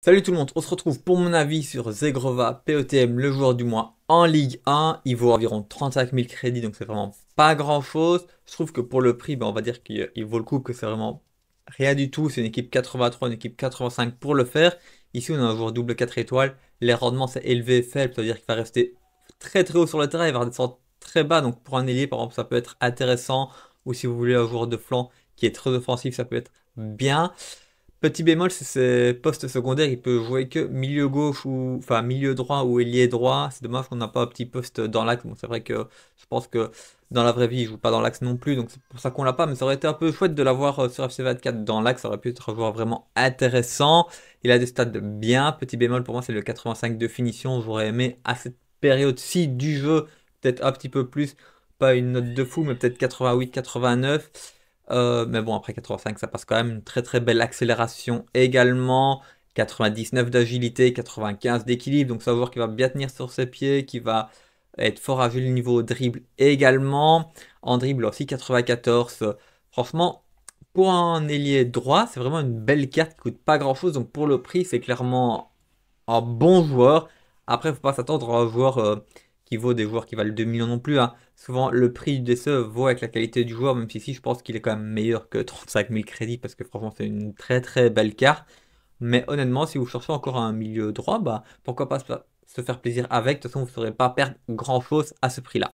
Salut tout le monde, on se retrouve pour mon avis sur Zegrova PETM, le joueur du mois en Ligue 1. Il vaut environ 35 000 crédits, donc c'est vraiment pas grand chose. Je trouve que pour le prix, ben, on va dire qu'il vaut le coup, que c'est vraiment rien du tout. C'est une équipe 83, une équipe 85 pour le faire. Ici, on a un joueur double 4 étoiles. Les rendements, c'est élevé, faible, c'est-à-dire qu'il va rester très très haut sur le terrain, il va redescendre très bas. Donc pour un ailier, par exemple, ça peut être intéressant. Ou si vous voulez un joueur de flanc qui est très offensif, ça peut être bien. Petit bémol, c'est ses postes secondaire, il peut jouer que milieu gauche ou enfin milieu droit ou ailier droit. C'est dommage qu'on n'a pas un petit poste dans l'axe. Bon, c'est vrai que je pense que dans la vraie vie, il joue pas dans l'axe non plus, donc c'est pour ça qu'on l'a pas. Mais ça aurait été un peu chouette de l'avoir euh, sur FC24 dans l'axe. Ça aurait pu être un joueur vraiment intéressant. Il a des stats bien. Petit bémol pour moi, c'est le 85 de finition. J'aurais aimé à cette période-ci du jeu peut-être un petit peu plus, pas une note de fou, mais peut-être 88, 89. Euh, mais bon, après 85, ça passe quand même une très très belle accélération également. 99 d'agilité, 95 d'équilibre. Donc, savoir qu'il va bien tenir sur ses pieds, qu'il va être fort agile niveau dribble également. En dribble aussi, 94. Franchement, pour un ailier droit, c'est vraiment une belle carte qui coûte pas grand chose. Donc, pour le prix, c'est clairement un bon joueur. Après, faut pas s'attendre à un joueur. Euh, qui vaut des joueurs qui valent 2 millions non plus. Hein. Souvent, le prix du DCE vaut avec la qualité du joueur, même si ici, je pense qu'il est quand même meilleur que 35 000 crédits, parce que franchement, c'est une très très belle carte. Mais honnêtement, si vous cherchez encore un milieu droit, bah, pourquoi pas se faire plaisir avec. De toute façon, vous ne saurez pas perdre grand-chose à ce prix-là.